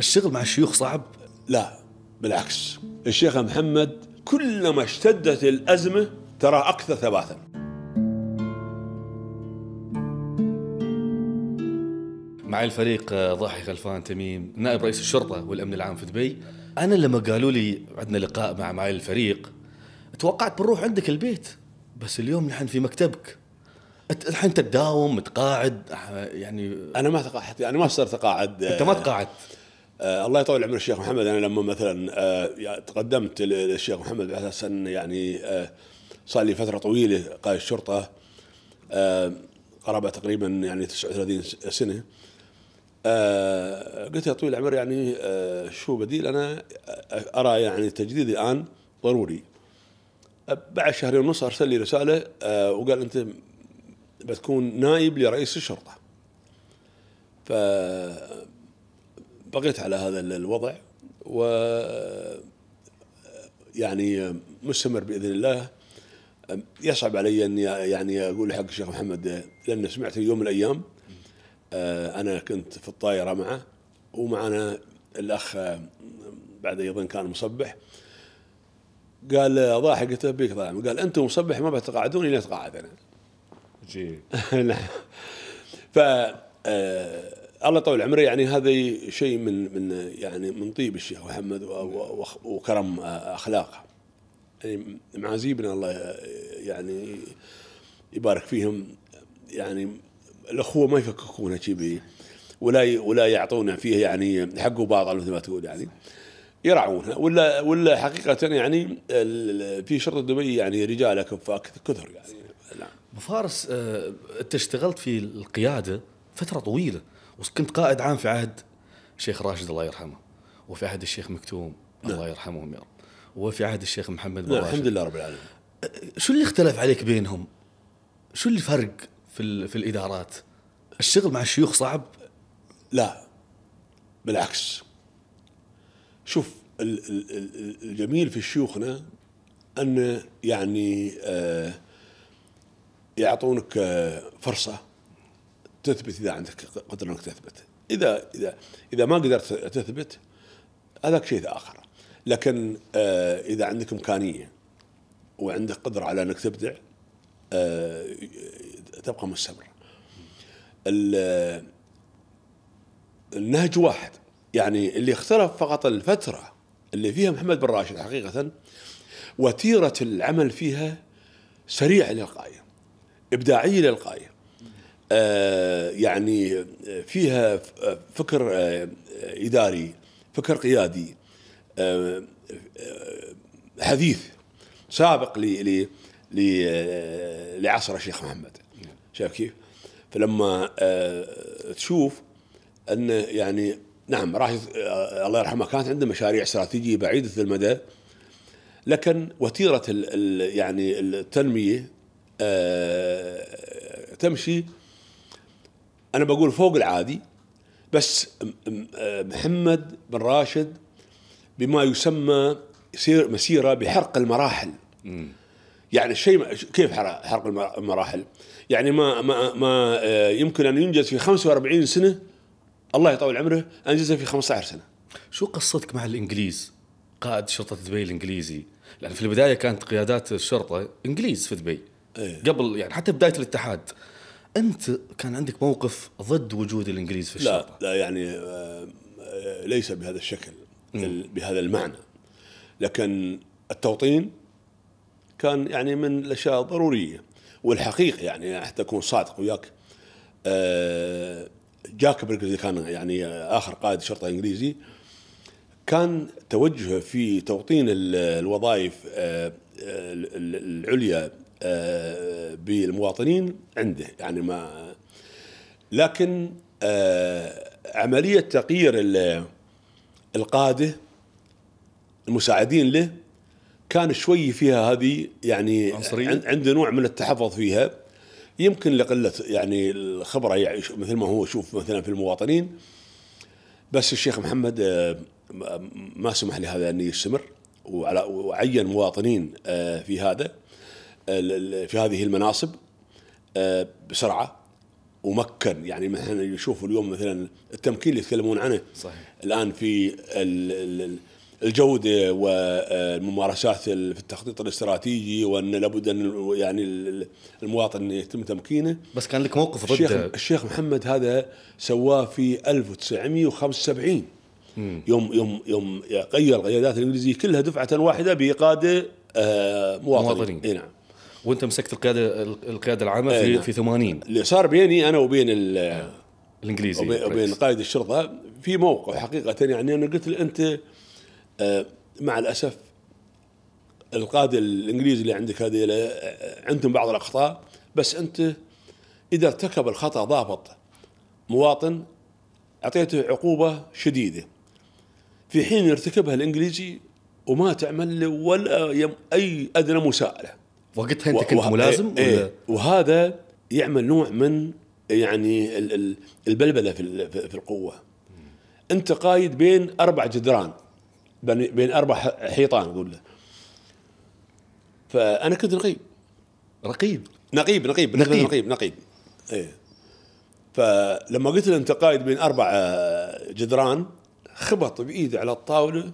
الشغل مع الشيوخ صعب؟ لا بالعكس الشيخ محمد كلما اشتدت الأزمة ترى أكثر ثباتا مع الفريق آه، ضاحي خلفان تميم نائب رئيس الشرطة والأمن العام في دبي أنا لما قالوا لي عندنا لقاء مع معالي الفريق توقعت بنروح عندك البيت بس اليوم نحن في مكتبك الحين انت تداوم متقاعد آه، يعني انا ما تقاعدت انا يعني ما صرت تقاعد انت ما تقاعدت آه الله يطول عمر الشيخ محمد انا لما مثلا آه تقدمت للشيخ محمد على اساس ان يعني آه صار لي فتره طويله قائد الشرطه آه قرابه تقريبا يعني 39 سنه آه قلت يا طويل العمر يعني آه شو بديل انا آه، ارى يعني التجديد الان ضروري بعد شهرين ونص ارسل لي رساله آه وقال انت بتكون نائب لرئيس الشرطه ف بقيت على هذا الوضع و يعني مستمر باذن الله يصعب علي ان يعني اقول حق الشيخ محمد لان سمعت يوم من الايام آه، انا كنت في الطائره معه ومعنا الاخ بعد ايضا كان مصبح قال ضاحك قلت بيك ضاحك قال انتم مصبح ما بتقاعدون الا تقاعد انا. جي. نعم. ف آه، الله يطول عمره يعني هذا شيء من من يعني من طيب الشيخ محمد وكرم آه، اخلاقه يعني معازيبنا الله يعني يبارك فيهم يعني الاخوه ما يفككونها كذي ولا ولا يعطونا فيه يعني حق وباطل مثل ما تقول يعني يرعونها ولا ولا حقيقه يعني في شرطه دبي يعني رجاله كفاك كثر يعني نعم. فارس آه، انت اشتغلت في القياده فتره طويله وكنت قائد عام في عهد الشيخ راشد الله يرحمه وفي عهد الشيخ مكتوم نعم. الله يرحمهم يا رب وفي عهد الشيخ محمد بن نعم، الحمد لله رب العالمين أه، شو اللي اختلف عليك بينهم؟ شو اللي فرق في في الادارات؟ الشغل مع الشيوخ صعب؟ لا بالعكس شوف الجميل في شيوخنا ان يعني أه، يعطونك أه، فرصه تثبت اذا عندك قدره انك تثبت اذا اذا اذا ما قدرت تثبت هذاك شيء اخر لكن آه، اذا عندك امكانيه وعندك قدره على انك تبدع آه، تبقى مستمر النهج واحد يعني اللي اختلف فقط الفتره اللي فيها محمد بن راشد حقيقه وتيره العمل فيها سريعه للغايه ابداعيه للغايه آه، يعني فيها فكر آه، إداري فكر قيادي آه، حديث سابق ل ل لعصر الشيخ محمد شايف كيف؟ فلما تشوف ان يعني نعم راح الله يرحمه كانت عنده مشاريع استراتيجيه بعيده المدى لكن وتيره ال يعني التنميه تمشي انا بقول فوق العادي بس آه، محمد بن راشد بما يسمى يصير مسيره بحرق المراحل يعني الشيء كيف حرق المراحل؟ يعني ما ما ما آه، يمكن ان ينجز في 45 سنه الله يطول عمره انجزه في 15 سنه. شو قصتك مع الانجليز؟ قائد شرطه دبي الانجليزي، لان في البدايه كانت قيادات الشرطه انجليز في دبي. إيه؟ قبل يعني حتى بدايه الاتحاد انت كان عندك موقف ضد وجود الانجليز في الشرطه لا لا يعني آه، آه، ليس بهذا الشكل بهذا المعنى لكن التوطين كان يعني من الاشياء الضروريه والحقيقه يعني حتى اكون صادق وياك آه، جاك بركلي كان يعني اخر قائد شرطه انجليزي كان توجهه في توطين الوظائف العليا آه، بالمواطنين عنده يعني ما لكن آه، عمليه تغيير القاده المساعدين له كان شوي فيها هذه يعني عنصرية. عنده نوع من التحفظ فيها يمكن لقله يعني الخبره يعني مثل ما هو شوف مثلا في المواطنين بس الشيخ محمد آه، ما سمح لهذا ان يستمر وعين مواطنين في هذا في هذه المناصب آه، بسرعه ومكن يعني مثلا نشوف اليوم مثلا التمكين اللي يتكلمون عنه صحيح. الان في الجوده والممارسات في التخطيط الاستراتيجي وان لابد ان يعني المواطن يتم تمكينه بس كان لك موقف ضد الشيخ, الشيخ محمد هذا سواه في 1975 يوم يوم يوم غير القيادات الانجليزيه كلها دفعه واحده بقاده آه، مواطنين, مواطنين. نعم وانت مسكت القياده القياده العامه في نعم. في 80 اللي صار بيني انا وبين الانجليزي وبين, وبين قائد الشرطه في موقف حقيقه يعني انا قلت له انت آه، مع الاسف القائد الانجليزي اللي عندك هذه عندهم بعض الاخطاء بس انت اذا ارتكب الخطا ضابط مواطن اعطيته عقوبه شديده في حين يرتكبها الانجليزي وما تعمل له ولا اي ادنى مساءله وقتها انت كنت ملازم إيه، ولا؟ ايه وهذا يعمل نوع من يعني البلبله في في القوه انت قايد بين اربع جدران بين اربع حيطان اقول له فانا كنت رقيب رقيب نقيب نقيب نقيب نقيب نقيب ايه فلما قلت له انت قايد بين اربع آه، جدران خبط بايده على الطاوله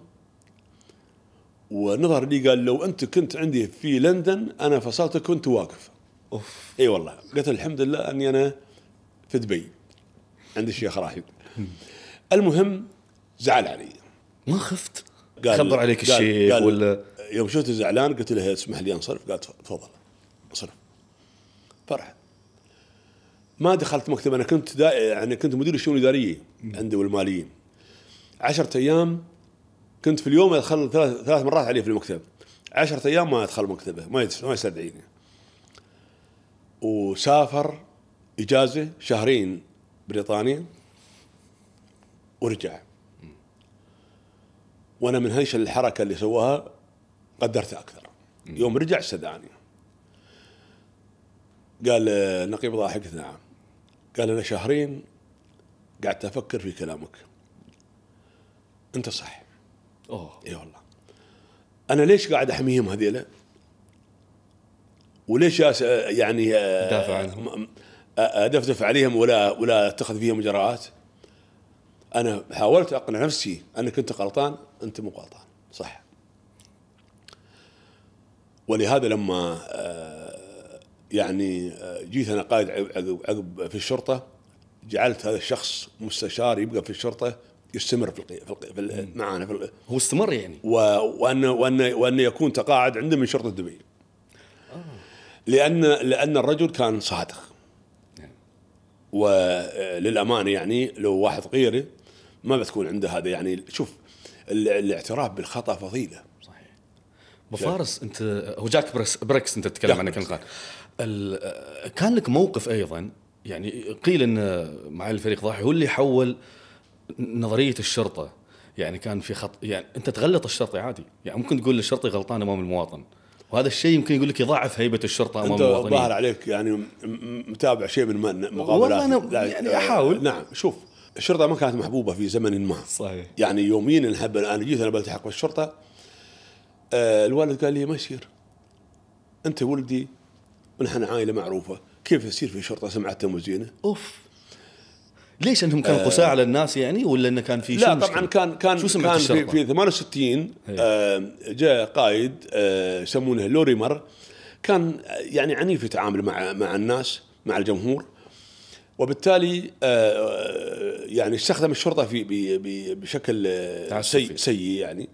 ونظر لي قال لو انت كنت عندي في لندن انا فصلتك كنت واقف اوف اي والله قلت الحمد لله اني انا في دبي عند الشيخ راشد المهم زعل علي ما خفت قال خبر عليك الشيخ ولا يوم شفته زعلان قلت له اسمح لي انصرف قال تفضل انصرف فرح ما دخلت مكتب انا كنت دا... يعني كنت مدير الشؤون الاداريه عندي والماليين عشرة ايام كنت في اليوم ادخل ثلاث ثلاث مرات عليه في المكتب عشرة ايام ما ادخل مكتبه ما ما يستدعيني وسافر اجازه شهرين بريطانيا ورجع وانا من هيش الحركه اللي سواها قدرته اكثر يوم رجع استدعاني قال نقيب ضاحك نعم قال انا شهرين قعدت افكر في كلامك انت صح اوه اي والله انا ليش قاعد احميهم هذيلا وليش آه، يعني آه، ادافع عنهم آه، ادفدف عليهم ولا ولا اتخذ فيهم اجراءات انا حاولت اقنع نفسي انك انت غلطان انت مو غلطان صح ولهذا لما يعني جيت انا قائد عقب في الشرطه جعلت هذا الشخص مستشار يبقى في الشرطه يستمر في القي... في, القي... في ال... معانا في ال... هو استمر يعني و... وان وان وان يكون تقاعد عنده من شرطه دبي آه. لان لان الرجل كان صادق نعم. وللامانه يعني لو واحد غيره ما بتكون عنده هذا يعني شوف ال... الاعتراف بالخطا فضيله صحيح ابو فارس انت هو جاك بريكس, بريكس انت تتكلم عنه كان ال... كان لك موقف ايضا يعني قيل ان مع الفريق ضاحي هو اللي حول آه نظريه الشرطه يعني كان في خط يعني انت تغلط الشرطي عادي يعني ممكن تقول للشرطي غلطان امام المواطن وهذا الشيء يمكن يقول لك يضاعف هيبه الشرطه امام المواطنين انت ظاهر عليك يعني متابع شيء من مقابلات والله انا يعني آه، احاول نعم شوف الشرطه ما كانت محبوبه في زمن ما صحيح يعني يوميا الهب انا جيت انا بلتحق بالشرطه آه الوالد قال لي ما يصير انت ولدي ونحن عائله معروفه كيف يصير في شرطه سمعتهم وزينه؟ اوف ليش انهم كانوا آه. قساء على الناس يعني ولا انه كان في لا طبعا كان كان شو كان في, في 68 إيه. آه، جاء قائد آه، يسمونه لوريمر كان يعني عنيف في تعامله مع مع الناس مع الجمهور وبالتالي يعني استخدم الشرطه في بشكل سيء سيء يعني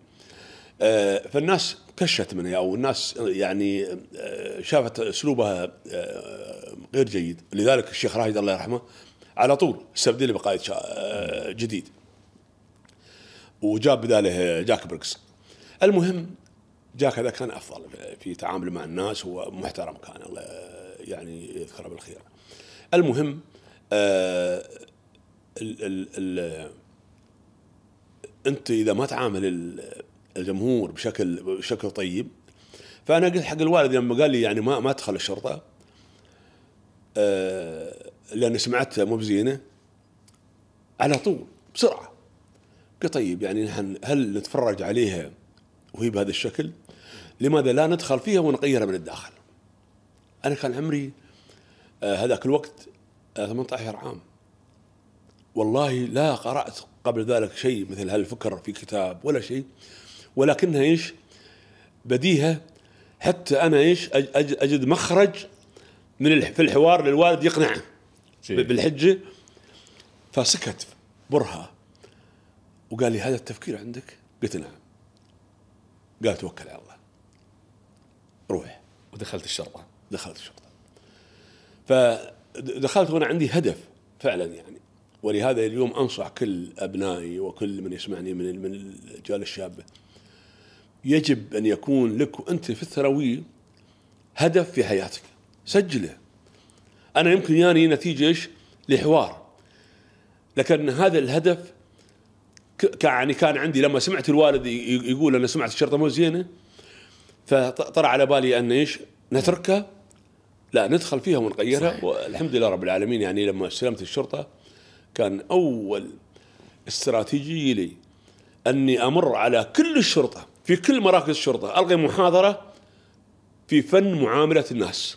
فالناس كشت منه او الناس يعني شافت اسلوبها غير جيد لذلك الشيخ راشد الله يرحمه على طول استبدله بقائد آه، جديد وجاب بداله جاك بريكس المهم جاك هذا كان افضل في تعامله مع الناس هو محترم كان الله يعني يذكره بالخير المهم آه ال انت اذا ما تعامل الجمهور بشكل بشكل طيب فانا قلت حق الوالد لما قال لي يعني ما ما ادخل الشرطه آه لان سمعتها مو بزينه على طول بسرعه قلت طيب يعني نحن هل نتفرج عليها وهي بهذا الشكل؟ لماذا لا ندخل فيها ونغيرها من الداخل؟ انا كان عمري آه، هذاك الوقت 18 آه، عام والله لا قرات قبل ذلك شيء مثل هالفكر في كتاب ولا شيء ولكنها ايش؟ بديهه حتى انا ايش؟ اجد مخرج من في الحوار للوالد يقنعه إيه. بالحجه فسكت برهه وقال لي هذا التفكير عندك؟ قلت نعم قال توكل على الله روح ودخلت الشرطه دخلت الشرطه فدخلت وانا عندي هدف فعلا يعني ولهذا اليوم انصح كل ابنائي وكل من يسمعني من من الاجيال الشابه يجب ان يكون لك وانت في الثانويه هدف في حياتك سجله انا يمكن ياني نتيجه ايش؟ لحوار لكن هذا الهدف يعني كان عندي لما سمعت الوالد يقول انا سمعت الشرطه مو زينه فطرى على بالي ان ايش؟ نتركها لا ندخل فيها ونغيرها والحمد لله رب العالمين يعني لما استلمت الشرطه كان اول استراتيجي لي اني امر على كل الشرطه في كل مراكز الشرطه القي محاضره في فن معامله الناس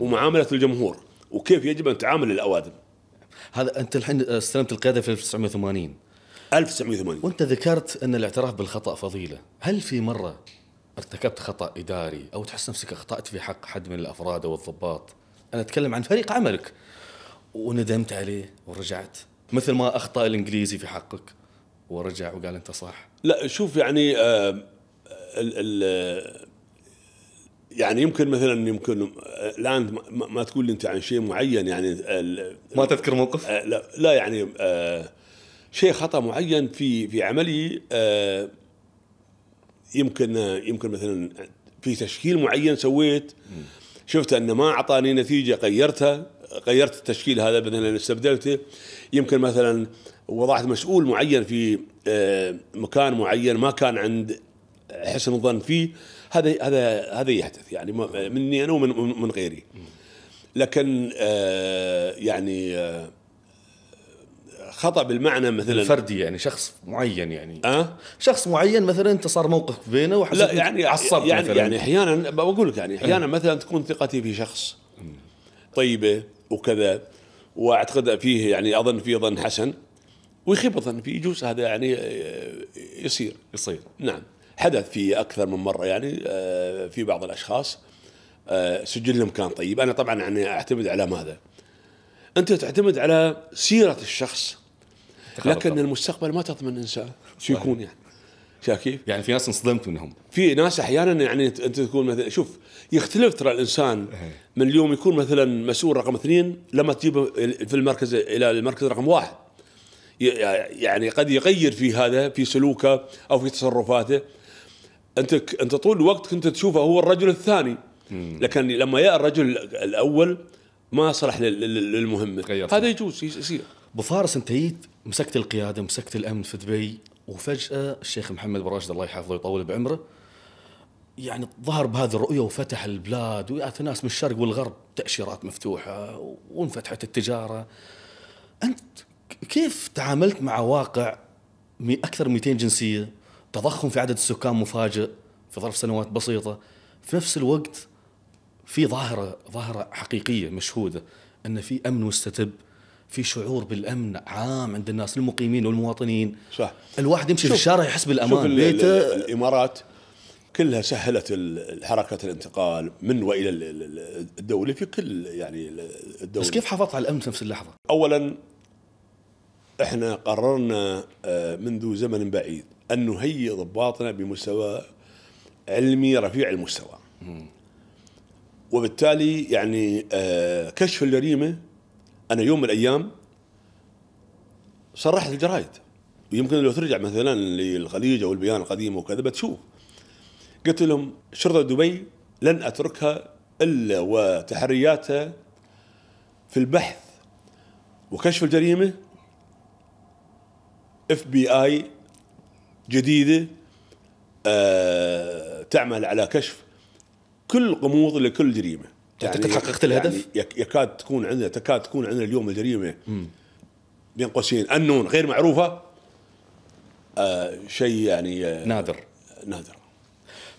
ومعامله الجمهور وكيف يجب ان تعامل الاوادم هذا انت الحين استلمت القياده في 1980 1980 وانت ذكرت ان الاعتراف بالخطا فضيله هل في مره ارتكبت خطا اداري او تحس نفسك اخطات في حق حد من الافراد او الضباط انا اتكلم عن فريق عملك وندمت عليه ورجعت مثل ما اخطا الانجليزي في حقك ورجع وقال انت صح لا شوف يعني آه ال ال يعني يمكن مثلا يمكن آه، الان ما تقول لي انت عن شيء معين يعني آه، ما تذكر موقف؟ آه، لا لا يعني شيء خطا معين في في عملي يمكن يمكن مثلا في تشكيل معين سويت شفت انه ما اعطاني نتيجه غيرتها غيرت التشكيل هذا مثلا استبدلته يمكن مثلا وضعت مسؤول معين في مكان معين ما كان عند حسن الظن فيه هذا هذا هذا يحدث يعني مني انا ومن من غيري لكن آه يعني آه خطا بالمعنى مثلا فردي يعني شخص معين يعني أه؟ شخص معين مثلا انت صار موقف بينه وحسيت لا يعني عصبت يعني مثلا يعني احيانا بقول لك يعني إيه. احيانا أه؟ مثلا تكون ثقتي في شخص طيبه وكذا واعتقد فيه يعني اظن فيه ظن حسن ويخيب ظن فيه يجوز هذا يعني آه، يصير يصير نعم حدث في اكثر من مره يعني آه، في بعض الاشخاص آه، سجلهم كان طيب انا طبعا يعني اعتمد على ماذا؟ انت تعتمد على سيره الشخص لكن المستقبل ما تضمن انسان شو يكون يعني شايف كيف؟ يعني في ناس انصدمت منهم في ناس احيانا يعني انت تكون مثلا شوف يختلف ترى الانسان إيه. من اليوم يكون مثلا مسؤول رقم اثنين لما تجيبه في المركز الى المركز رقم واحد يعني قد يغير في هذا في سلوكه او في تصرفاته انت انت طول الوقت كنت تشوفه هو الرجل الثاني لكن لما جاء الرجل الاول ما صلح للمهمه هذا يجوز يصير ابو فارس انت جيت مسكت القياده مسكت الامن في دبي وفجاه الشيخ محمد بن راشد الله يحفظه ويطول بعمره يعني ظهر بهذه الرؤيه وفتح البلاد وياتي ناس من الشرق والغرب تاشيرات مفتوحه وانفتحت التجاره انت كيف تعاملت مع واقع اكثر من 200 جنسيه تضخم في عدد السكان مفاجئ في ظرف سنوات بسيطه في نفس الوقت في ظاهره ظاهره حقيقيه مشهوده ان في امن مستتب في شعور بالامن عام عند الناس المقيمين والمواطنين صح الواحد يمشي في الشارع يحس بالامان شوف بيته الامارات كلها سهلت حركه الانتقال من والى الدوله في كل يعني الدوله بس كيف حافظت على الامن في نفس اللحظه؟ اولا احنا قررنا آه، منذ زمن بعيد أن نهيئ ضباطنا بمستوى علمي رفيع المستوى وبالتالي يعني آه، كشف الجريمة أنا يوم من الأيام صرحت الجرايد ويمكن لو ترجع مثلا للخليج أو البيان القديم وكذا بتشوف قلت لهم شرطة دبي لن أتركها إلا وتحرياتها في البحث وكشف الجريمة اف بي اي جديده آه، تعمل على كشف كل غموض لكل جريمه يعني حققت يعني الهدف يعني يكاد تكون عندنا تكاد تكون عندنا اليوم الجريمه بين قوسين انون غير معروفه آه شيء يعني آه نادر نادر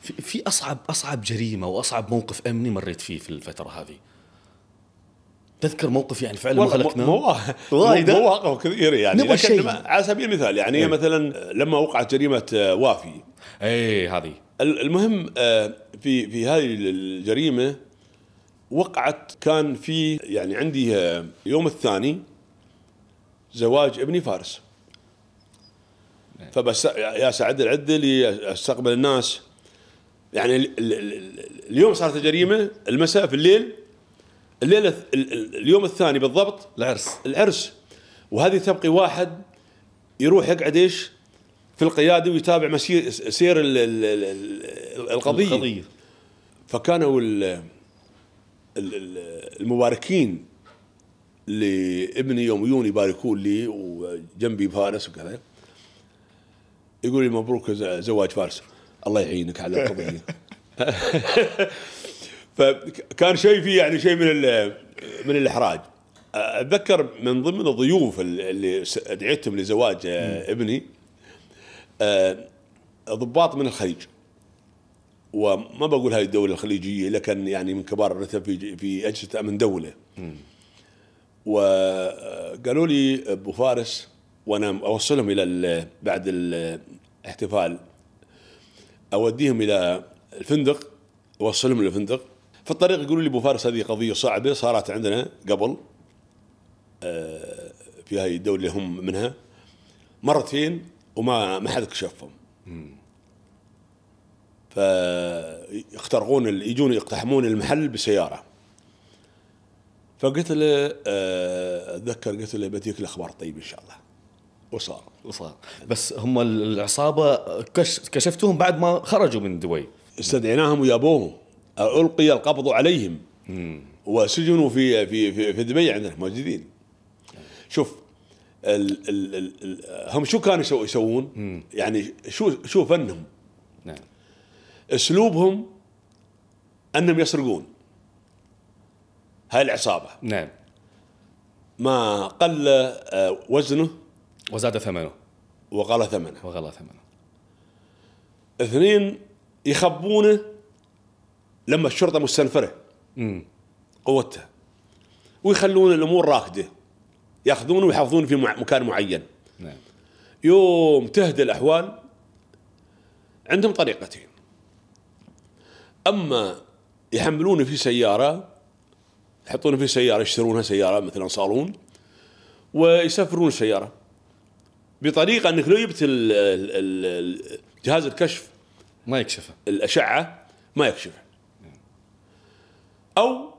في, في اصعب اصعب جريمه واصعب موقف امني مريت فيه في الفتره هذه تذكر موقف يعني فعلا خلقنا نعم؟ مواقف مواقف كثيره يعني نبغى شيء على سبيل المثال يعني ايه. مثلا لما وقعت جريمه آه، وافي اي هذه المهم آه، في في هذه الجريمه وقعت كان في يعني عندي آه، يوم الثاني زواج ابني فارس إيه. فبس يا سعد العدل استقبل الناس يعني اليوم صارت الجريمه المساء في الليل الليله اليوم الثاني بالضبط العرس العرس وهذه تبقي واحد يروح يقعد ايش في القياده ويتابع مسير سير الـ الـ الـ القضيه القضيه فكانوا المباركين لابني يوم يجون يباركون لي وجنبي فارس وكذا يقول لي مبروك زواج فارس الله يعينك على القضيه فكان شيء فيه يعني شيء من من الاحراج اتذكر من ضمن الضيوف اللي دعيتهم لزواج ابني آه، ضباط من الخليج وما بقول هذه الدوله الخليجيه لكن يعني من كبار الرتب في في اجهزه امن دوله وقالوا آه، لي ابو فارس وانا اوصلهم الى بعد الاحتفال اوديهم الى الفندق اوصلهم الى الفندق في الطريق يقولوا لي ابو فارس هذه قضيه صعبه صارت عندنا قبل آه، في هاي الدوله اللي هم منها مرتين وما ما حد كشفهم فاخترقون يجون يقتحمون المحل بسياره فقلت له آه، اتذكر قلت له بديك الاخبار طيب ان شاء الله وصار وصار بس هم العصابه كشفتوهم بعد ما خرجوا من دبي استدعيناهم ويابوهم القي القبض عليهم وسجنوا في في في, في دبي عندنا موجودين شوف ال ال ال ال هم شو كانوا يسوون؟ يعني شو شو فنهم؟ نعم اسلوبهم انهم يسرقون هاي العصابه نعم ما قل آه، وزنه وزاد ثمنه وغلى ثمنه وغلى ثمنه اثنين يخبونه لما الشرطه مستنفره قوتها ويخلون الامور راكده ياخذون ويحافظون في مكان معين نعم. يوم تهدى الاحوال عندهم طريقتين اما يحملونه في سياره يحطونه في سياره يشترونها سياره مثلا صالون ويسافرون السياره بطريقه انك لو جبت جهاز الكشف ما يكشفه الاشعه ما يكشفه او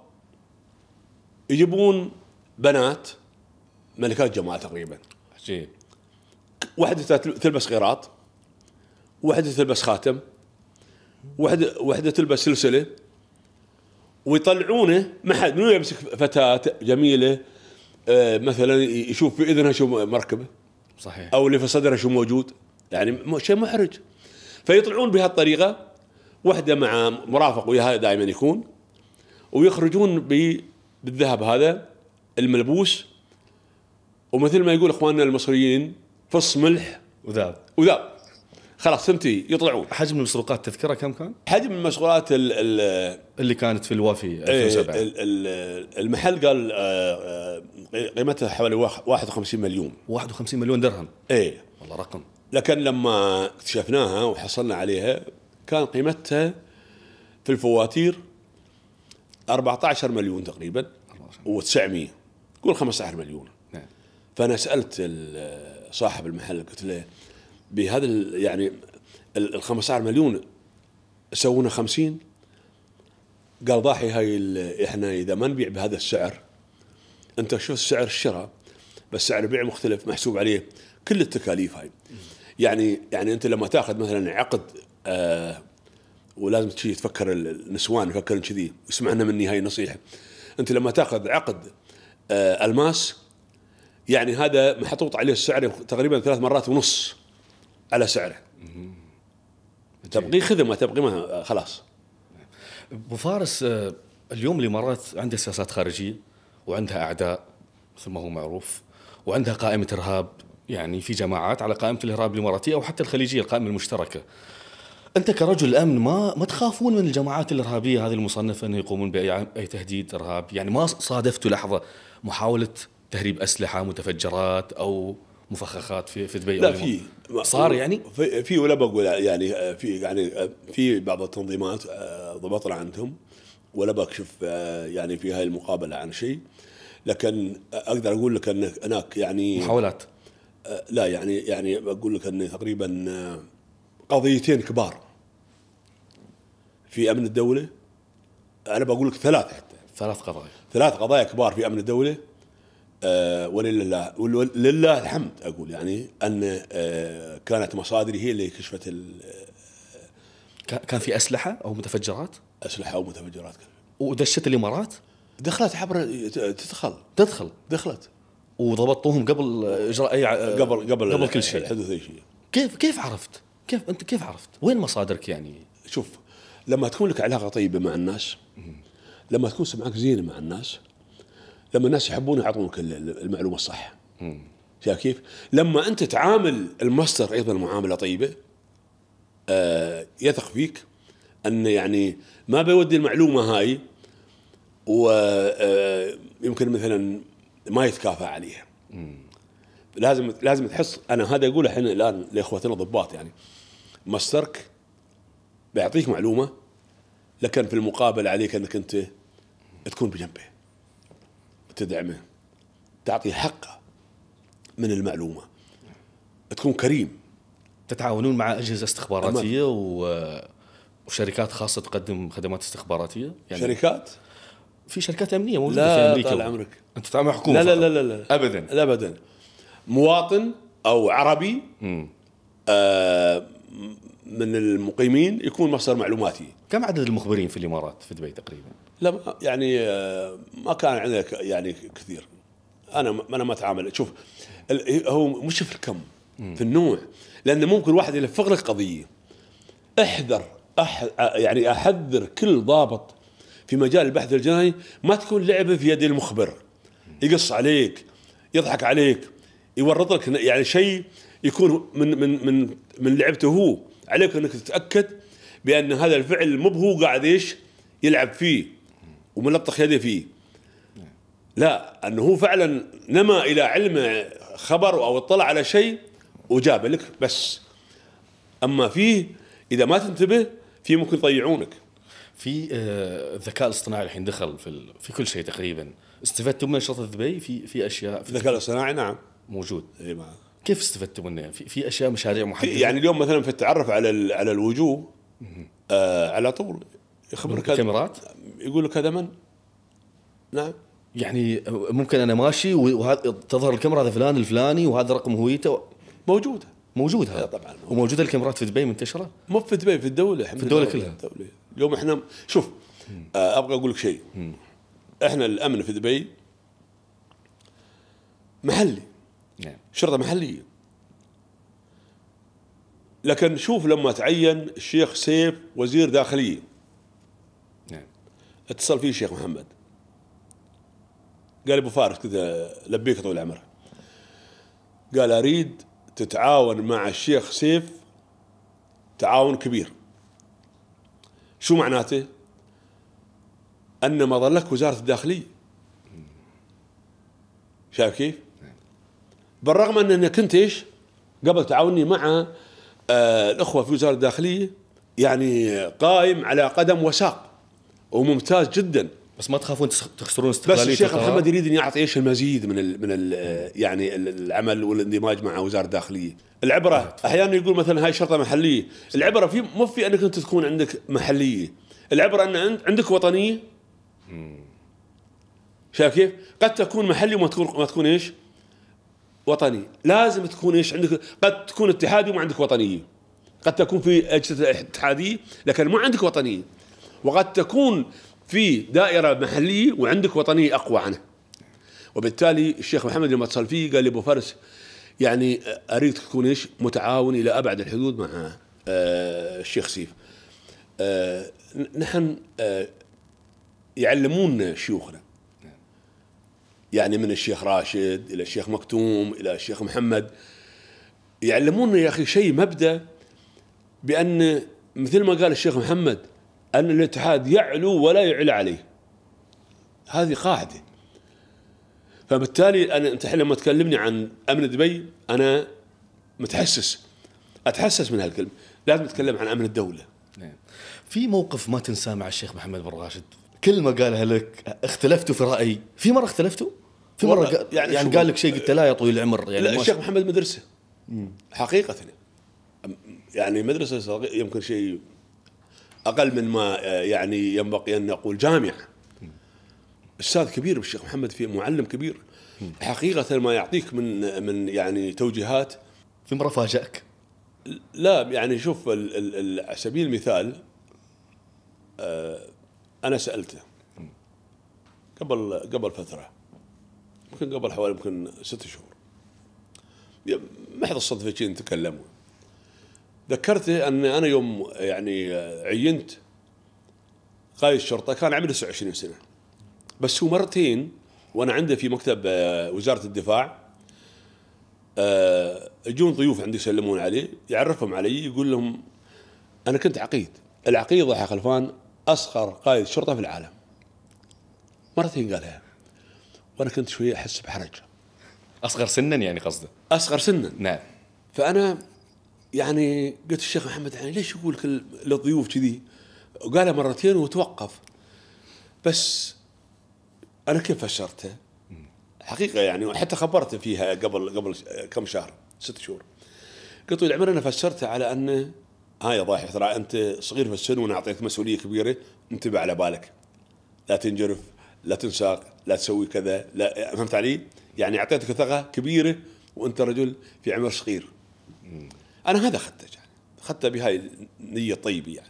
يجيبون بنات ملكات جماعه تقريبا عجيب واحده تلبس قراط واحده تلبس خاتم واحده واحده تلبس سلسله ويطلعونه ما حد منو يمسك فتاه جميله آه، مثلا يشوف في اذنها شو مركبه صحيح او اللي في صدرها شو موجود يعني شيء محرج فيطلعون بهالطريقه واحده مع مرافق وياها دائما يكون ويخرجون بالذهب هذا الملبوس ومثل ما يقول اخواننا المصريين فص ملح وذاب وذاب خلاص فهمتي يطلعوا حجم المسروقات تذكره كم كان؟ حجم المسروقات اللي كانت في الوافي 2007 الـ الـ المحل قال آه، آه، قيمتها حوالي 51 مليون 51 مليون درهم اي والله رقم لكن لما اكتشفناها وحصلنا عليها كان قيمتها في الفواتير 14 مليون تقريبا و900 قول 15 مليون نعم فانا سالت صاحب المحل قلت له بهذا يعني ال 15 مليون سوونا 50 قال ضاحي هاي احنا اذا ما نبيع بهذا السعر انت شوف سعر الشراء بس سعر البيع مختلف محسوب عليه كل التكاليف هاي يعني يعني انت لما تاخذ مثلا عقد آه ولازم تشي تفكر النسوان يفكرون كذي ويسمعنا مني هاي النصيحه انت لما تاخذ عقد آه، الماس يعني هذا محطوط عليه السعر تقريبا ثلاث مرات ونص على سعره تبقي خذ ما تبقي ما خلاص ابو فارس آه، اليوم الامارات عندها سياسات خارجيه وعندها اعداء مثل ما هو معروف وعندها قائمه ارهاب يعني في جماعات على قائمه الارهاب الاماراتيه او حتى الخليجيه القائمه المشتركه انت كرجل امن ما ما تخافون من الجماعات الارهابيه هذه المصنفه انه يقومون باي اي تهديد ارهاب يعني ما صادفتوا لحظه محاوله تهريب اسلحه متفجرات او مفخخات في في دبي لا في صار يعني في, في ولا بقول يعني في يعني في بعض التنظيمات آه، ضبطنا عندهم ولا بكشف آه، يعني في هاي المقابله عن شيء لكن آه، اقدر اقول لك ان هناك يعني محاولات لا يعني يعني بقول لك ان تقريبا قضيتين كبار في امن الدوله انا بقول لك ثلاث حتى ثلاث قضايا ثلاث قضايا كبار في امن الدوله آه ولله ولله الحمد اقول يعني ان آه كانت مصادري هي اللي كشفت ال آه، كان في اسلحه او متفجرات؟ اسلحه او متفجرات كان ودشت الامارات؟ دخلت عبر تدخل تدخل دخلت وضبطوهم قبل اجراء اي قبل قبل قبل كل شيء حدث اي شيء كيف كيف عرفت؟ كيف انت كيف عرفت؟ وين مصادرك يعني؟ شوف لما تكون لك علاقه طيبه مع الناس لما تكون سمعك زينه مع الناس لما الناس يحبون يعطونك المعلومه الصح شايف كيف؟ لما انت تعامل المصدر ايضا معامله طيبه آه يثق فيك ان يعني ما بيودي المعلومه هاي ويمكن آه، مثلا ما يتكافئ عليها. لازم لازم تحس انا هذا اقوله الحين الان لاخوتنا الضباط يعني مصدرك بيعطيك معلومه لكن في المقابل عليك انك انت تكون بجنبه تدعمه تعطي حقه من المعلومه تكون كريم تتعاونون مع اجهزه استخباراتيه و... وشركات خاصه تقدم خدمات استخباراتيه يعني شركات في شركات امنيه موجوده لا في امريكا طال عمرك انت تتعامل مع حكومه لا لا, لا لا لا ابدا لا ابدا مواطن او عربي آه من المقيمين يكون مصدر معلوماتي كم عدد المخبرين في الامارات في دبي تقريبا لا يعني آه، ما كان عندنا يعني كثير انا انا ما اتعامل شوف هو مش في الكم في النوع لان ممكن واحد يلفق لك قضيه احذر أح آه، يعني احذر كل ضابط في مجال البحث الجنائي ما تكون لعبه في يد المخبر يقص عليك يضحك عليك يورط لك يعني شيء يكون من من من من لعبته هو عليك انك تتاكد بان هذا الفعل مو هو قاعد ايش يلعب فيه وملطخ يده فيه لا انه هو فعلا نما الى علم خبر او اطلع على شيء وجاب لك بس اما فيه اذا ما تنتبه في ممكن آه، يضيعونك في الذكاء الاصطناعي الحين دخل في في كل شيء تقريبا استفدتم من شرطه دبي في في اشياء في الذكاء الاصطناعي نعم موجود اي نعم كيف استفدتوا منها؟ في, في اشياء مشاريع محدده يعني اليوم مثلا في التعرف على على الوجوه آه على طول يخبرك الكاميرات يقول لك هذا من؟ نعم يعني ممكن انا ماشي وهذا تظهر الكاميرا هذا فلان الفلاني وهذا رقم هويته موجوده موجوده إيه، طبعا موجودة. وموجوده الكاميرات في دبي منتشره؟ مو في دبي في الدوله في الدوله كلها اليوم احنا شوف آه ابغى اقول لك شيء احنا الامن في دبي محلي نعم. شرطه محليه لكن شوف لما تعين الشيخ سيف وزير داخليه نعم اتصل فيه الشيخ محمد قال ابو فارس كذا لبيك طول العمر قال اريد تتعاون مع الشيخ سيف تعاون كبير شو معناته؟ ان ظلك وزاره الداخليه شايف كيف؟ بالرغم ان انا كنت ايش قبل تعاوني مع آه الاخوه في وزاره الداخليه يعني قائم على قدم وساق وممتاز جدا بس ما تخافون تخسرون استقلاليه بس الشيخ محمد يريد ان يعطي ايش المزيد من الـ من الـ يعني العمل والاندماج مع وزاره الداخليه العبره احيانا يقول مثلا هاي شرطه محليه العبره في مو في انك انت تكون عندك محليه العبره ان عندك وطنيه شايف كيف قد تكون محلي وما تكون ما تكون ايش وطني لازم تكون ايش عندك قد تكون اتحادي وما عندك وطنيه قد تكون في اجهزه اتحاديه لكن ما عندك وطنيه وقد تكون في دائره محليه وعندك وطنيه اقوى عنها وبالتالي الشيخ محمد لما اتصل فيه قال لي ابو فارس يعني اريد تكون ايش متعاون الى ابعد الحدود مع آه، الشيخ سيف آه، نحن آه، يعلمون شيوخنا يعني من الشيخ راشد الى الشيخ مكتوم الى الشيخ محمد يعلمونا يا اخي شيء مبدا بان مثل ما قال الشيخ محمد ان الاتحاد يعلو ولا يعلى عليه هذه قاعده فبالتالي انا انت لما تكلمني عن امن دبي انا متحسس اتحسس من هالكلمه لازم نتكلم عن امن الدوله نعم. في موقف ما تنساه مع الشيخ محمد بن راشد كلمه قالها لك اختلفتوا في رايي في مره اختلفتوا في مره يعني, يعني قال لك شيء قلت لا يا طويل العمر يعني لا الشيخ محمد مدرسه حقيقه يعني مدرسه يمكن شيء اقل من ما يعني ينبغي ان نقول جامعه استاذ كبير الشيخ محمد في معلم كبير حقيقه ما يعطيك من من يعني توجيهات في مره فاجاك لا يعني شوف على سبيل المثال آه، انا سالته قبل قبل فتره يمكن قبل حوالي يمكن ست شهور محض الصدفه نتكلم ذكرته ان انا يوم يعني عينت قائد الشرطه كان عمري 29 سنه بس هو مرتين وانا عنده في مكتب آه، وزاره الدفاع آه، يجون ضيوف عندي يسلمون عليه يعرفهم علي يقول لهم انا كنت عقيد العقيده حق خلفان اصغر قائد شرطه في العالم مرتين قالها وانا كنت شويه احس بحرج اصغر سنا يعني قصده اصغر سنا نعم فانا يعني قلت الشيخ محمد يعني ليش يقول كل للضيوف كذي وقالها مرتين وتوقف بس انا كيف فسرته حقيقه يعني وحتى خبرته فيها قبل قبل كم شهر ست شهور قلت له العمر انا فسرته على انه هاي ضايحه ترى انت صغير في السن وانا اعطيتك مسؤوليه كبيره انتبه على بالك لا تنجرف لا تنساق لا تسوي كذا لا فهمت علي؟ يعني اعطيتك ثقه كبيره وانت رجل في عمر صغير. انا هذا اخذته يعني اخذته بهاي النيه الطيبه يعني.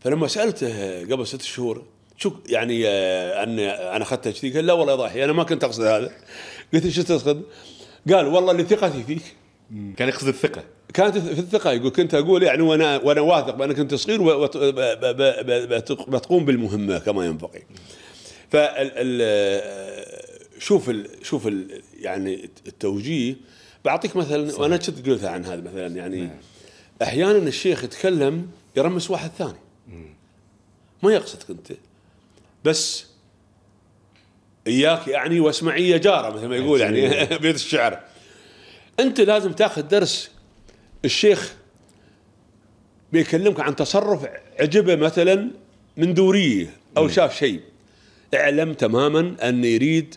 فلما سالته قبل ست شهور شو يعني آه، ان انا اخذته كذي قال لا والله ضاحي انا ما كنت اقصد هذا قلت شو تقصد؟ قال والله اللي ثقتي فيك كان يقصد الثقه كانت في الثقه يقول كنت اقول يعني وانا وانا واثق بانك انت صغير بتقوم بالمهمه كما ينبغي ف شوف الـ شوف الـ يعني التوجيه بعطيك مثلا وانا كنت قلتها عن هذا مثلا يعني نعم. احيانا الشيخ يتكلم يرمس واحد ثاني ما يقصدك انت بس اياك يعني واسمعي يا جاره مثل ما يقول يعني بيت الشعر انت لازم تاخذ درس الشيخ بيكلمك عن تصرف عجبه مثلا من دوريه او شاف شيء اعلم تماما ان يريد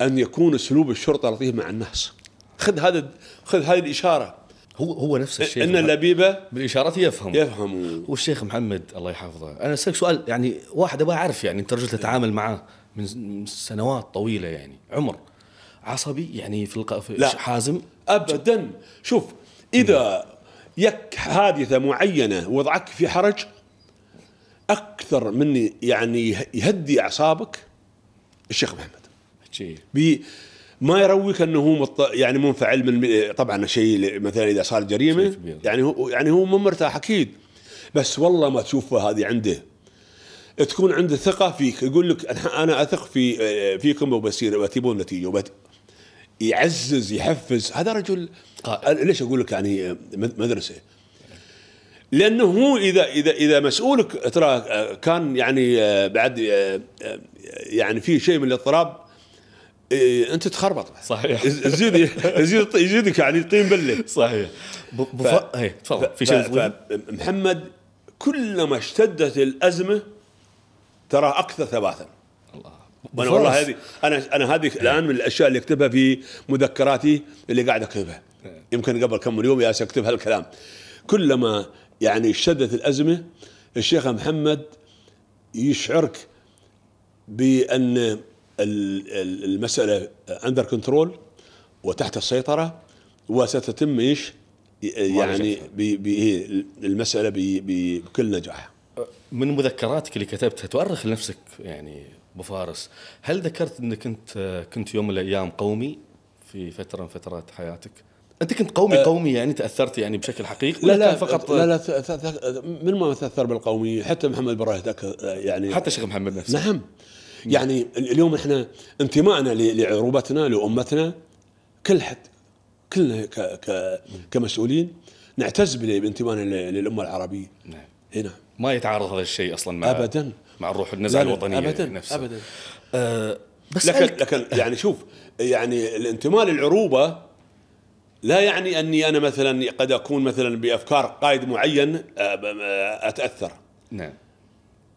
ان يكون اسلوب الشرطه لطيف مع الناس خذ هذا خذ هذه الاشاره هو هو نفس الشيخ ان اللبيبه بالاشارات يفهم يفهم والشيخ محمد الله يحفظه انا اسالك سؤال يعني واحد ابغى اعرف يعني انت رجل تتعامل معاه من سنوات طويله يعني عمر عصبي يعني في, الق... في لا حازم ابدا شوف اذا يك حادثه معينه وضعك في حرج اكثر من يعني يهدي اعصابك الشيخ محمد بي ما يرويك انه هو مط... يعني منفعل من طبعا شيء مثلا اذا صار جريمه يعني هو يعني هو مو مرتاح اكيد بس والله ما تشوفه هذه عنده تكون عنده ثقه فيك يقول لك انا اثق في آه، فيكم وبصير وتبون نتيجه وبت... يعزز يحفز هذا رجل قائد. ليش اقول لك يعني مدرسه لانه هو اذا اذا اذا مسؤولك ترى كان يعني آه، بعد آه، آه، يعني في شيء من الاضطراب انت تخربط صحيح زيد يزيد يزيدك يعني طين بله صحيح ف... إيه، تفضل في شيء محمد كلما اشتدت الازمه ترى اكثر ثباتا انا والله هذه انا انا هذه إيه. الان من الاشياء اللي اكتبها في مذكراتي اللي قاعد اكتبها إيه. يمكن قبل كم من يوم ياس اكتب هالكلام كلما يعني شدت الازمه الشيخ محمد يشعرك بان المساله اندر كنترول وتحت السيطره وستتم ايش يعني بي بي المساله بي بكل نجاح من مذكراتك اللي كتبتها تؤرخ لنفسك يعني ابو فارس هل ذكرت انك كنت كنت يوم من الايام قومي في فتره من فترات حياتك انت كنت قومي أه قومي يعني تاثرت يعني بشكل حقيقي لا لا فقط لا لا من ما تاثر بالقوميه حتى محمد براهي يعني حتى شيخ محمد نفسه نعم يعني اليوم احنا انتمائنا لعروبتنا لامتنا كل حد كلنا ك ك كمسؤولين نعتز بانتمائنا للامه العربيه نعم هنا ما يتعارض هذا الشيء اصلا مع ابدا مع الروح النزعه الوطنيه ابدا نفسها. ابدا أه بس لكن لكن يعني شوف يعني الانتماء للعروبه لا يعني اني انا مثلا قد اكون مثلا بافكار قائد معين آه، آه، اتاثر نعم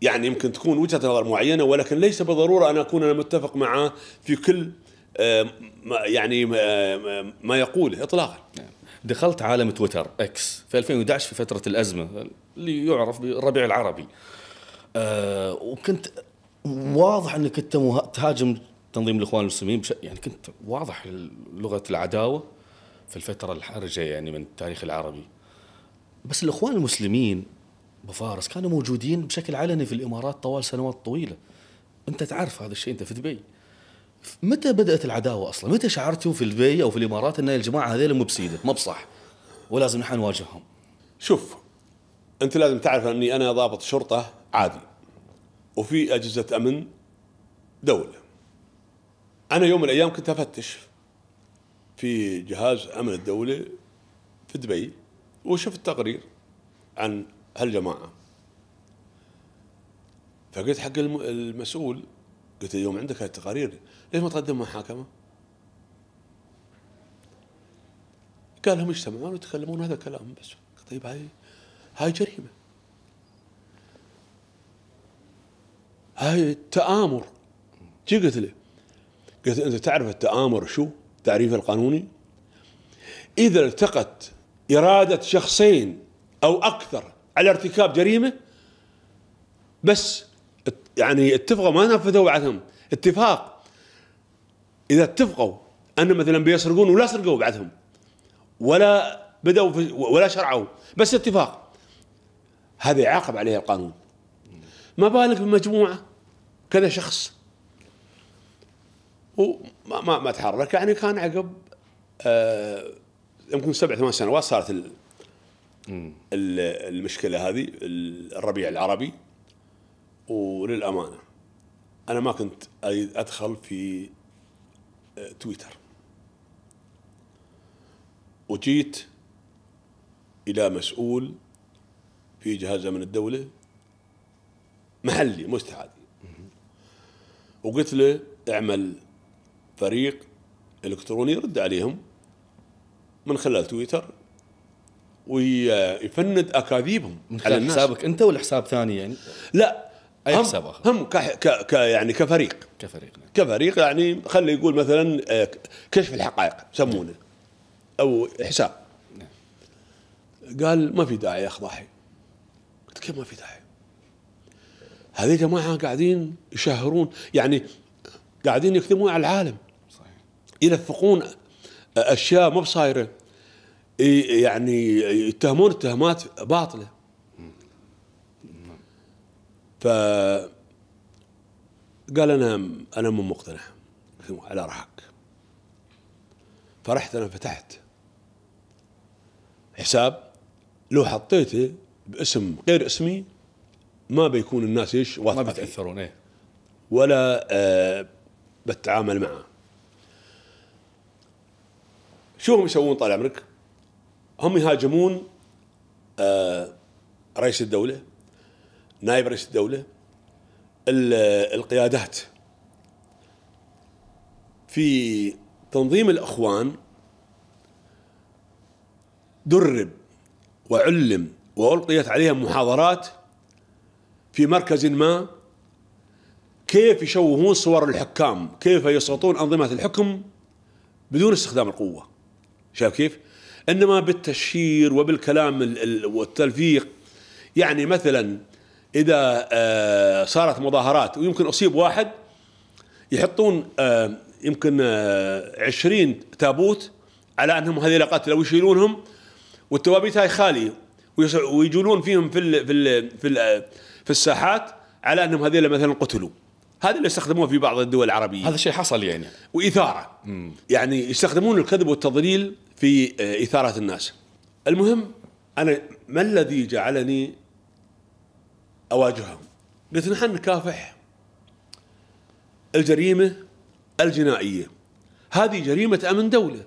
يعني يمكن تكون وجهه نظر معينه ولكن ليس بالضروره ان اكون انا متفق معه في كل آه، يعني ما يقوله اطلاقا نعم. دخلت عالم تويتر اكس في 2011 في فتره الازمه اللي يعرف بالربيع العربي آه وكنت واضح انك انت تهاجم تنظيم الاخوان المسلمين بش... يعني كنت واضح لغه العداوه في الفتره الحرجه يعني من التاريخ العربي بس الاخوان المسلمين بفارس كانوا موجودين بشكل علني في الامارات طوال سنوات طويله انت تعرف هذا الشيء انت في دبي متى بدات العداوه اصلا متى شعرتوا في دبي او في الامارات ان الجماعه هذول مو بسيده ما بصح ولازم نحن نواجههم شوف انت لازم تعرف اني انا ضابط شرطه عادي وفي اجهزه امن دوله انا يوم من الايام كنت افتش في جهاز امن الدوله في دبي وشفت تقرير عن هالجماعه فقلت حق المسؤول قلت اليوم عندك هالتقارير ليش ما تقدم محاكمه؟ قال لهم يجتمعون ويتكلمون هذا كلام بس طيب هاي هاي جريمة هاي تآمر شو قلت له قلت أنت تعرف التآمر شو تعريف القانوني إذا التقت إرادة شخصين أو أكثر على ارتكاب جريمة بس يعني اتفقوا ما نفذوا بعدهم اتفاق إذا اتفقوا أن مثلا بيسرقون ولا سرقوا بعدهم ولا بدأوا ولا شرعوا بس اتفاق هذا يعاقب عليه القانون ما بالك بمجموعة كذا شخص وما ما, ما تحرك يعني كان عقب آه يمكن سبع ثمان سنوات صارت المشكلة هذه الربيع العربي وللأمانة أنا ما كنت أريد أدخل في آه، تويتر وجيت إلى مسؤول في جهاز امن الدوله محلي مستعد وقلت له اعمل فريق الكتروني يرد عليهم من خلال تويتر ويفند اكاذيبهم من خلال على الناس. حسابك انت ولا حساب ثاني يعني؟ لا اي هم حساب اخر هم ك ك ك يعني كفريق كفريق نعم. كفريق يعني خلي يقول مثلا آه، كشف الحقائق يسمونه او حساب نعم. قال ما في داعي اخضاعي قلت كيف ما في داعي هذه جماعة قاعدين يشهرون يعني قاعدين يكذبون على العالم صحيح. يلفقون أشياء ما بصايرة يعني يتهمون اتهامات باطلة ف قال انا انا مو مقتنع على راحك فرحت انا فتحت حساب لو حطيته باسم غير اسمي ما بيكون الناس ايش واثقه ما بتاثرون ايه ولا آه بتعامل معه شو هم يسوون طال عمرك؟ هم يهاجمون آه رئيس الدوله نائب رئيس الدوله القيادات في تنظيم الاخوان درب وعلم وألقيت عليهم محاضرات في مركز ما كيف يشوهون صور الحكام كيف يسقطون أنظمة الحكم بدون استخدام القوة شايف كيف إنما بالتشهير وبالكلام والتلفيق يعني مثلا إذا آه، صارت مظاهرات ويمكن أصيب واحد يحطون آه، يمكن آه، عشرين تابوت على أنهم هذه قتلة ويشيلونهم والتوابيت هاي خالية ويجولون فيهم في ال في ال في, ال في الساحات على انهم هذول مثلا قتلوا هذا اللي يستخدموه في بعض الدول العربيه هذا شيء حصل يعني واثاره مم. يعني يستخدمون الكذب والتضليل في آه، اثاره الناس المهم انا ما الذي جعلني اواجههم قلت نحن نكافح الجريمه الجنائيه هذه جريمه امن دوله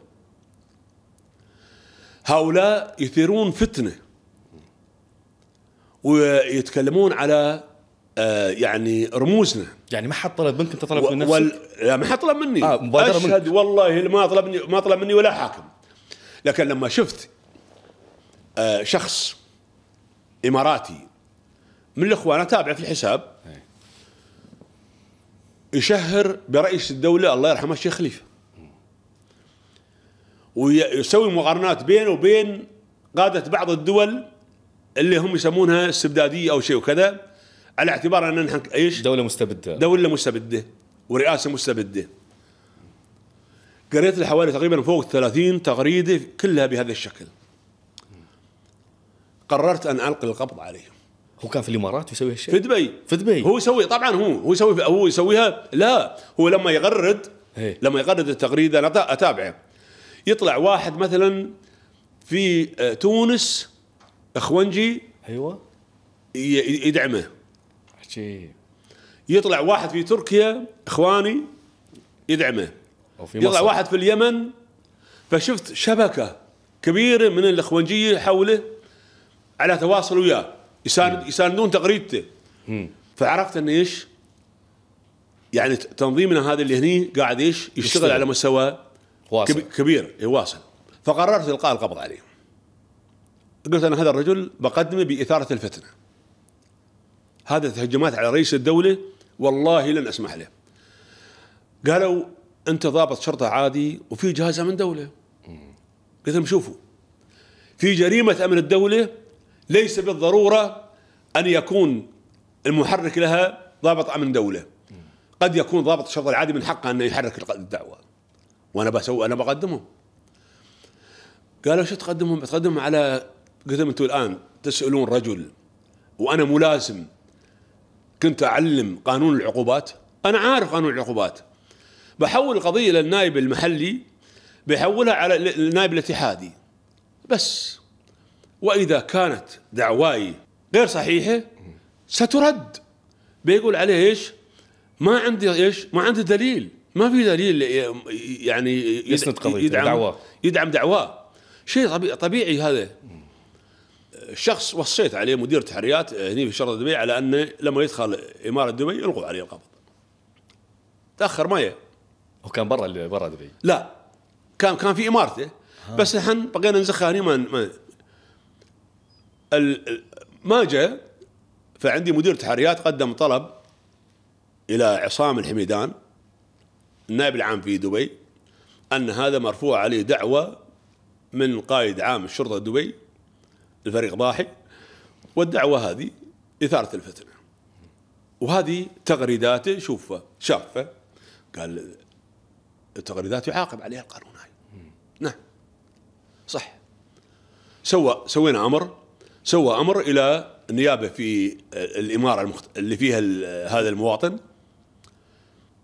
هؤلاء يثيرون فتنه ويتكلمون على آه، يعني رموزنا يعني ما حد طلب منك انت طلب من نفسك؟ وال... لا ما حد طلب مني آه اشهد منك. والله ما طلبني ما طلب مني ولا حاكم لكن لما شفت آه، شخص اماراتي من الاخوان اتابعه في الحساب إيه. يشهر برئيس الدوله الله يرحمه الشيخ خليفه ويسوي مقارنات بينه وبين قاده بعض الدول اللي هم يسمونها استبداديه او شيء وكذا على اعتبار ان نحن ايش؟ دوله مستبده دوله مستبده ورئاسه مستبده قريت حوالي تقريبا فوق 30 تغريده كلها بهذا الشكل قررت ان القي القبض عليهم هو كان في الامارات يسوي هالشيء في دبي في دبي هو يسوي طبعا هو هو يسوي هو يسويها لا هو لما يغرد هي. لما يغرد التغريده انا اتابعه يطلع واحد مثلا في آه، تونس اخونجي ايوه يدعمه عجيب يطلع واحد في تركيا اخواني يدعمه وفي يطلع مصر. واحد في اليمن فشفت شبكه كبيره من الاخوانجيه حوله على تواصل وياه يساند يساندون تغريدته فعرفت ان ايش يعني تنظيمنا هذا اللي هني قاعد ايش يشتغل, يشتغل. على مستوى كبير يواصل إيه، فقررت القاء القبض عليه قلت انا هذا الرجل بقدمه باثاره الفتنه هذا تهجمات على رئيس الدوله والله لن اسمح له قالوا انت ضابط شرطه عادي وفي جهاز امن دوله قلت لهم شوفوا في جريمه امن الدوله ليس بالضروره ان يكون المحرك لها ضابط امن دوله قد يكون ضابط الشرطه العادي من حقه انه يحرك الدعوه وانا بسوي انا بقدمهم قالوا شو تقدمهم؟ بتقدمهم على قلت لهم انتم الان تسالون رجل وانا ملازم كنت اعلم قانون العقوبات انا عارف قانون العقوبات بحول القضيه للنائب المحلي بحولها على النائب الاتحادي بس واذا كانت دعواي غير صحيحه سترد بيقول عليه ايش؟ ما عندي ايش؟ ما عندي دليل ما في دليل يعني يسند قضيه يدعم دعواه يدعم دعواه شيء طبيعي هذا شخص وصيت عليه مدير تحريات آه، هني في شرطه دبي على انه لما يدخل اماره دبي يلغوا عليه القبض تاخر ما جاء وكان برا برا دبي لا كان كان في امارته ها. بس احنا بقينا نزخها هني ما ما, ما جاء فعندي مدير تحريات قدم طلب الى عصام الحميدان النائب العام في دبي ان هذا مرفوع عليه دعوه من قائد عام الشرطه دبي الفريق ضاحي والدعوة هذه إثارة الفتنة وهذه تغريداته شوفه شافه قال التغريدات يعاقب عليها القانون هاي نعم صح سوى سوينا امر سوى امر الى النيابه في الاماره المخت... اللي فيها هذا المواطن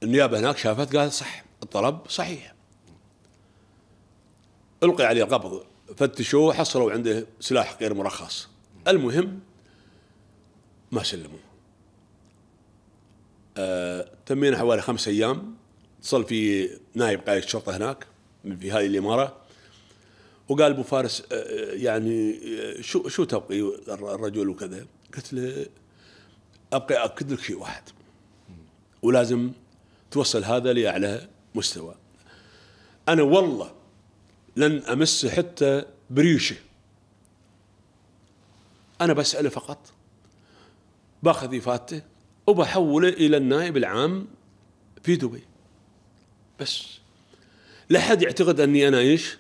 النيابه هناك شافت قالت صح الطلب صحيح القي عليه القبض فتشوه حصلوا عنده سلاح غير مرخص المهم ما سلموه آه تمينا حوالي خمس ايام اتصل في نائب قائد الشرطه هناك في هذه الاماره وقال ابو فارس آه, آه، يعني آه، شو شو تبقي الرجل وكذا قلت له ابقي اكد لك شيء واحد ولازم توصل هذا لاعلى مستوى انا والله لن أمس حتى بريشة أنا بسأله فقط باخذ إفادته وبحوله إلى النائب العام في دبي بس لا حد يعتقد أني أنا إيش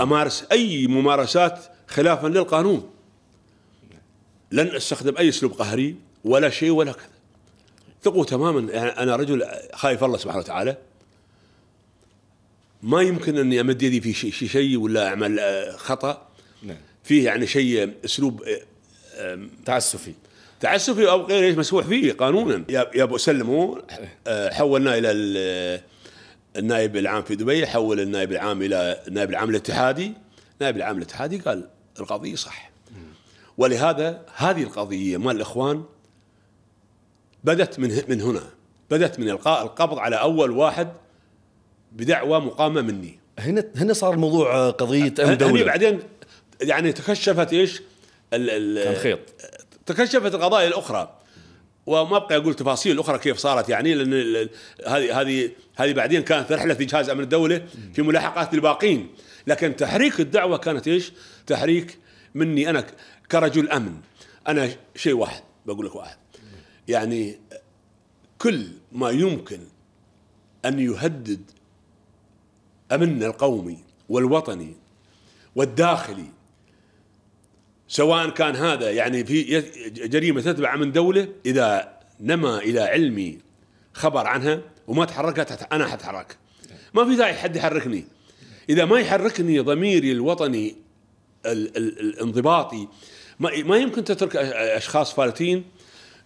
أمارس أي ممارسات خلافا للقانون لن أستخدم أي أسلوب قهري ولا شيء ولا كذا ثقوا تماما يعني أنا رجل خايف الله سبحانه وتعالى ما يمكن اني امد يدي في شيء شي ولا اعمل آه، خطا نعم. فيه يعني شيء آه، اسلوب آه، تعسفي تعسفي او غير ايش مسموح فيه قانونا يا ابو سلمو حولنا الى النائب العام في دبي حول النائب العام الى النائب العام الاتحادي النائب العام الاتحادي قال القضيه صح ولهذا هذه القضيه مال الاخوان بدت من من هنا بدت من القاء القبض على اول واحد بدعوى مقامه مني هنا هنا صار الموضوع آه، قضيه امن دوله هني بعدين يعني تكشفت ايش؟ الخيط تكشفت القضايا الاخرى وما ابقى اقول تفاصيل اخرى كيف صارت يعني لان هذه هذه هذه بعدين كانت رحله جهاز امن الدوله في ملاحقات الباقين لكن تحريك الدعوه كانت ايش؟ تحريك مني انا كرجل امن انا شيء واحد بقول لك واحد يعني كل ما يمكن ان يهدد أمننا القومي والوطني والداخلي سواء كان هذا يعني في جريمة تتبع من دولة إذا نما إلى علمي خبر عنها وما تحركت أنا حتحرك ما في داعي حد يحركني إذا ما يحركني ضميري الوطني ال ال الانضباطي ما يمكن تترك أشخاص فالتين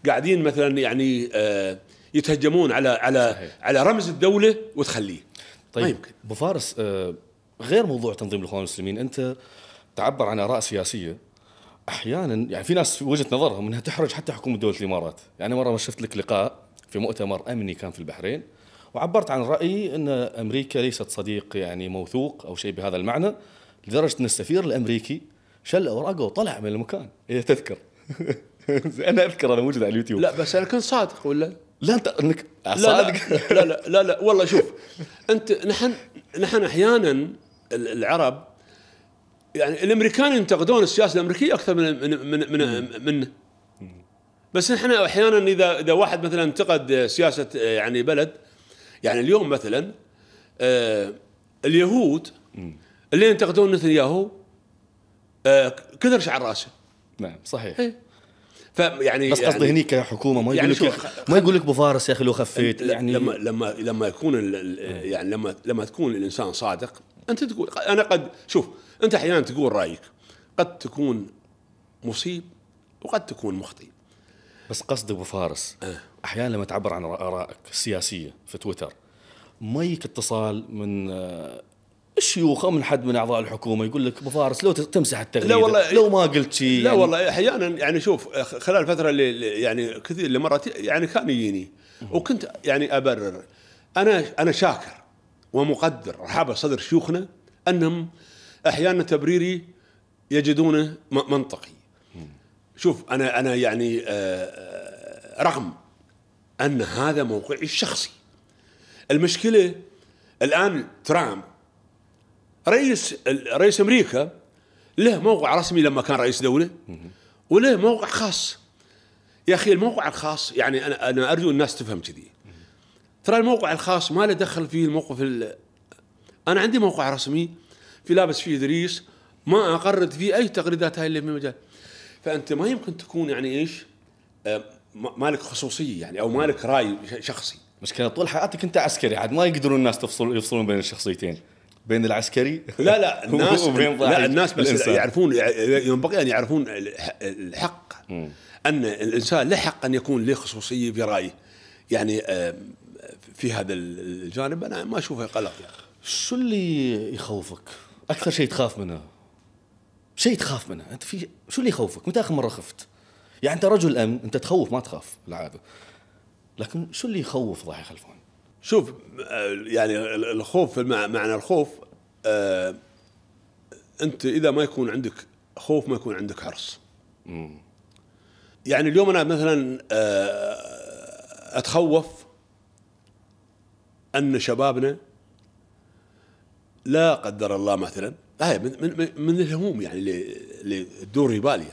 قاعدين مثلا يعني آه، يتهجمون على على صحيح. على رمز الدولة وتخليه طيب ما يمكن فارس آه، غير موضوع تنظيم الاخوان المسلمين انت تعبر عن اراء سياسيه احيانا يعني في ناس في وجهه نظرهم انها تحرج حتى حكومه دوله الامارات، يعني مره ما شفت لك لقاء في مؤتمر امني كان في البحرين وعبرت عن رايي ان امريكا ليست صديق يعني موثوق او شيء بهذا المعنى لدرجه ان السفير الامريكي شل اوراقه وطلع من المكان اذا إيه، تذكر انا اذكر انا موجود على اليوتيوب لا بس انا كنت صادق ولا لا انت انك صادق لا لا, لا لا لا والله شوف انت نحن نحن احيانا العرب يعني الامريكان ينتقدون السياسه الامريكيه اكثر من من من من بس نحن احيانا اذا اذا واحد مثلا انتقد سياسه يعني بلد يعني اليوم مثلا آه اليهود اللي ينتقدون نتنياهو آه كثر شعر راسه نعم صحيح إيه. فيعني بس قصدي يعني هنيك حكومه ما يعني يقول لك ما يقول لك بفارس فارس يا اخي لو خفيت يعني لما لما لما يكون يعني لما لما تكون الانسان صادق انت تقول انا قد شوف انت احيانا تقول رايك قد تكون مصيب وقد تكون مخطئ بس قصدي ابو فارس آه. احيانا لما تعبر عن ارائك السياسيه في تويتر ما يجيك اتصال من آه، الشيوخ او من حد من اعضاء الحكومه يقول لك ابو فارس لو تمسح التغيير لا والله لو ما قلت شيء لا يعني والله احيانا يعني شوف خلال الفتره اللي يعني كثير اللي مرت يعني كان يجيني وكنت يعني ابرر انا انا شاكر ومقدر رحابه صدر شيوخنا انهم احيانا تبريري يجدونه منطقي شوف انا انا يعني آه، آه، رغم ان هذا موقعي الشخصي المشكله الان ترامب رئيس رئيس امريكا له موقع رسمي لما كان رئيس دوله وله موقع خاص يا اخي الموقع الخاص يعني انا انا ارجو الناس تفهم كذي ترى الموقع الخاص ما له دخل في الموقف ال... انا عندي موقع رسمي في لابس فيه دريس ما اقرد فيه اي تغريدات هاي اللي في مجال فانت ما يمكن تكون يعني ايش آه، مالك خصوصيه يعني او مالك راي شخصي مشكله طول حياتك انت عسكري عاد ما يقدرون الناس تفصل يفصلون بين الشخصيتين بين العسكري لا لا الناس لا الناس بس الإنسان. يعرفون ينبغي ان يعرفون الحق ان الانسان له حق ان يكون له خصوصيه في رايه يعني آه، في هذا الجانب انا ما اشوفه قلق اخي يعني. شو اللي يخوفك؟ اكثر شيء تخاف منه شيء تخاف منه انت في شو اللي يخوفك؟ متى اخر مره خفت؟ يعني انت رجل امن انت تخوف ما تخاف العاده لكن شو اللي يخوف ضحي خلفه؟ شوف يعني الخوف معنى الخوف آه انت اذا ما يكون عندك خوف ما يكون عندك حرص يعني اليوم انا مثلا آه اتخوف ان شبابنا لا قدر الله مثلا هاي من من من الهموم يعني اللي تدور في بالي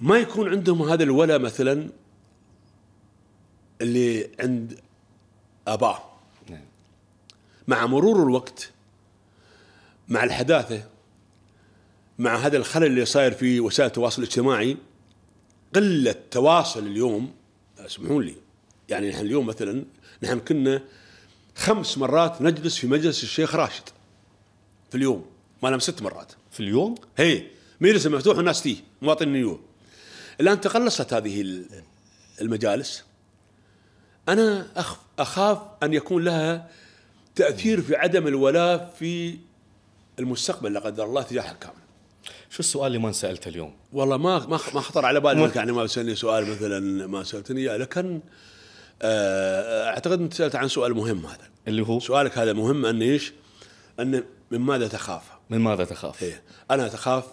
ما يكون عندهم هذا الولا مثلا اللي عند اباه نعم. مع مرور الوقت مع الحداثه مع هذا الخلل اللي صاير في وسائل التواصل الاجتماعي قله تواصل اليوم اسمحوا لي يعني نحن اليوم مثلا نحن كنا خمس مرات نجلس في مجلس الشيخ راشد في اليوم ما لم ست مرات في اليوم؟ هي مجلس مفتوح والناس فيه مواطن نيويورك الان تقلصت هذه المجالس أنا أخاف أن يكون لها تأثير في عدم الولاء في المستقبل لا قدر الله تجاه حكام شو السؤال اللي ما سالته اليوم؟ والله ما ما ما خطر على بالي يعني ما سالني سؤال مثلا ما سالتني اياه لكن آه، اعتقد انت سالت عن سؤال مهم هذا اللي هو سؤالك هذا مهم ان ايش؟ ان من ماذا تخاف؟ من ماذا تخاف؟ هي. إيه. انا اخاف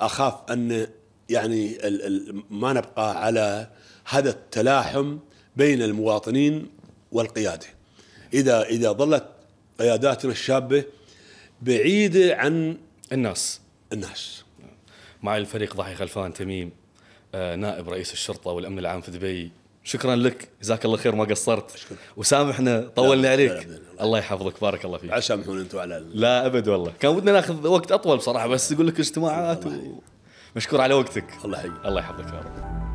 اخاف ان يعني ال ال ما نبقى على هذا التلاحم بين المواطنين والقياده اذا اذا ظلت قياداتنا الشابه بعيده عن الناس الناس مع الفريق ضحي خلفان تميم آه، نائب رئيس الشرطه والامن العام في دبي شكرا لك جزاك الله خير ما قصرت وسامحنا طولنا عليك الله يحفظك بارك الله فيك عسامحون انتم على ال... لا ابد والله كان ودنا ناخذ وقت اطول بصراحه بس يقول لك اجتماعات و... مشكور على وقتك الله يحفظك الله يحفظك يا رب